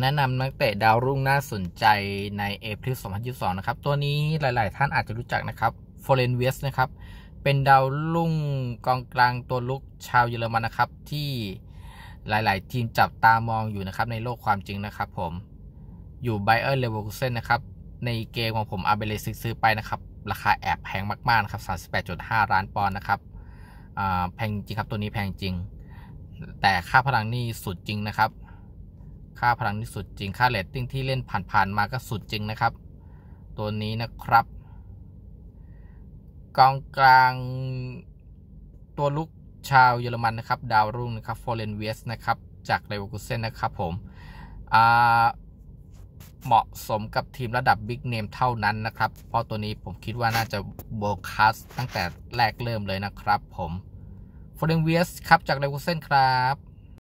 แนะนำนักเตะดาวรุ่งน่าสนใจในเอพิล2022 นะครับ ตัวนี้หลายๆ ท่านอาจจะรู้จักนะครับโฟเรนเวสนะครับ เป็นดาวรุ่งกองกลางตัวลุกชาวเยอรมันนะครับ ที่หลายๆ ทีมจับตามองอยู่นะครับ ในโลกความจริงนะครับผมอยู่ไบเออร์เลเวอร์คูเซนนะครับ ในเกมของผมอาเบเลซิกซื้อไปนะครับ ราคาแอบแพงมากๆ นะครับ 38.5ล้านปอนด์นะครับแพงจริงครับตัวนี้แพงจริง แต่ค่าพลังนี่สุดจริงนะครับค่าพลังนี่สุดจริง ค่าเลตติ้งที่เล่นผ่านๆมาก็สุดจริงนะครับ ตัวนี้นะครับ กองกลางตัวลุกชาวเยอรมันนะครับ ดาวรุ่งนะครับฟอร์เรนเวสนะครับ จากเลเวอร์คูเซนนะครับ ผม เหมาะสมกับทีมระดับบิ๊กเนมเท่านั้นนะครับ เพราะตัวนี้ผมคิดว่าน่าจะโบคัสตั้งแต่แรกเริ่มเลยนะครับผมฟอร์เรนเวสครับจากเลเวอร์คูเซนครับ